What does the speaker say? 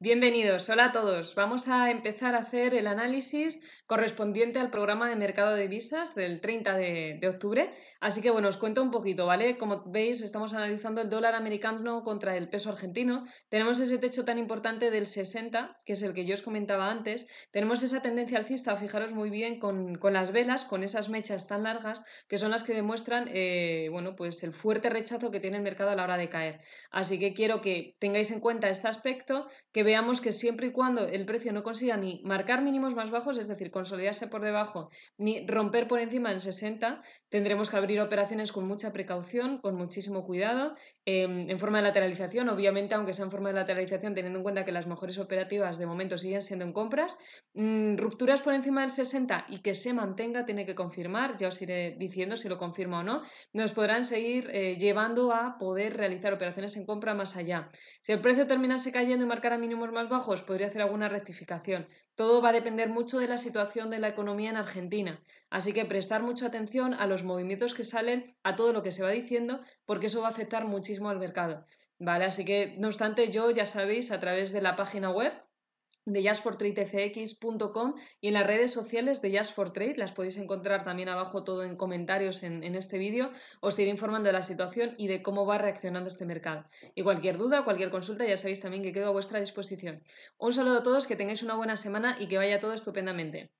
Bienvenidos, hola a todos. Vamos a empezar a hacer el análisis correspondiente al programa de mercado de visas del 30 de, octubre. Así que bueno, os cuento un poquito, ¿vale? Como veis, estamos analizando el dólar americano contra el peso argentino. Tenemos ese techo tan importante del 60, que es el que yo os comentaba antes. Tenemos esa tendencia alcista, fijaros muy bien, con, las velas, con esas mechas tan largas, que son las que demuestran, eh, bueno, pues el fuerte rechazo que tiene el mercado a la hora de caer. Así que quiero que tengáis en cuenta este aspecto, que veamos que siempre y cuando el precio no consiga ni marcar mínimos más bajos, es decir, consolidarse por debajo, ni romper por encima del 60, tendremos que abrir operaciones con mucha precaución, con muchísimo cuidado, em, en forma de lateralización, obviamente, aunque sea en forma de lateralización, teniendo en cuenta que las mejores operativas de momento siguen siendo en compras, mm, rupturas por encima del 60 y que se mantenga, tiene que confirmar, ya os iré diciendo si lo confirma o no, nos podrán seguir eh, llevando a poder realizar operaciones en compra más allá. Si el precio terminase cayendo y marcara mínimos más bajos, podría hacer alguna rectificación. Todo va a depender mucho de la situación de la economía en Argentina. Así que prestar mucha atención a los movimientos que salen, a todo lo que se va diciendo, porque eso va a afectar muchísimo al mercado. ¿Vale? Así que, no obstante, yo ya sabéis, a través de la página web de jazzfortradeFX.com y en las redes sociales de Jazz las podéis encontrar también abajo todo en comentarios en, en este vídeo, os iré informando de la situación y de cómo va reaccionando este mercado. Y cualquier duda, cualquier consulta, ya sabéis también que quedo a vuestra disposición. Un saludo a todos, que tengáis una buena semana y que vaya todo estupendamente.